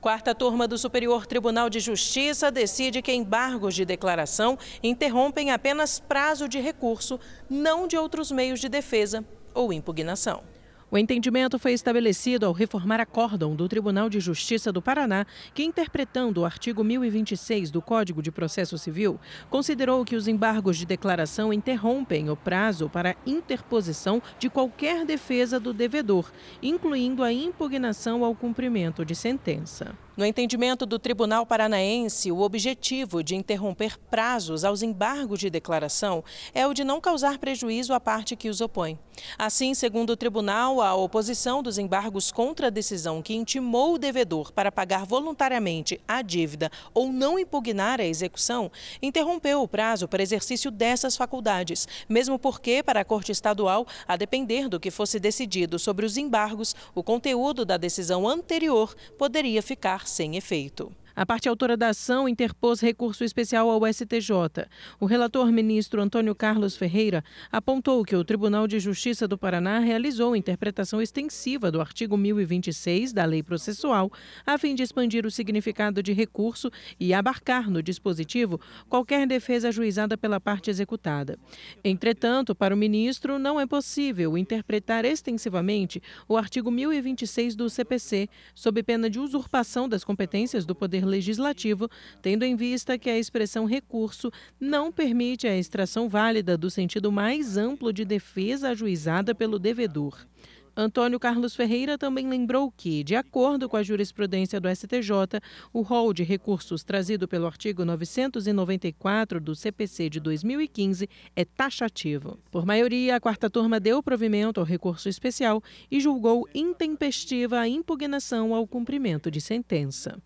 Quarta turma do Superior Tribunal de Justiça decide que embargos de declaração interrompem apenas prazo de recurso, não de outros meios de defesa ou impugnação. O entendimento foi estabelecido ao reformar a córdão do Tribunal de Justiça do Paraná, que, interpretando o artigo 1026 do Código de Processo Civil, considerou que os embargos de declaração interrompem o prazo para interposição de qualquer defesa do devedor, incluindo a impugnação ao cumprimento de sentença. No entendimento do Tribunal Paranaense, o objetivo de interromper prazos aos embargos de declaração é o de não causar prejuízo à parte que os opõe. Assim, segundo o tribunal, a oposição dos embargos contra a decisão que intimou o devedor para pagar voluntariamente a dívida ou não impugnar a execução interrompeu o prazo para exercício dessas faculdades, mesmo porque, para a Corte Estadual, a depender do que fosse decidido sobre os embargos, o conteúdo da decisão anterior poderia ficar sem efeito. A parte autora da ação interpôs recurso especial ao STJ. O relator ministro Antônio Carlos Ferreira apontou que o Tribunal de Justiça do Paraná realizou interpretação extensiva do artigo 1026 da Lei Processual, a fim de expandir o significado de recurso e abarcar no dispositivo qualquer defesa ajuizada pela parte executada. Entretanto, para o ministro, não é possível interpretar extensivamente o artigo 1026 do CPC, sob pena de usurpação das competências do Poder legislativo, tendo em vista que a expressão recurso não permite a extração válida do sentido mais amplo de defesa ajuizada pelo devedor. Antônio Carlos Ferreira também lembrou que, de acordo com a jurisprudência do STJ, o rol de recursos trazido pelo artigo 994 do CPC de 2015 é taxativo. Por maioria, a quarta turma deu provimento ao recurso especial e julgou intempestiva a impugnação ao cumprimento de sentença.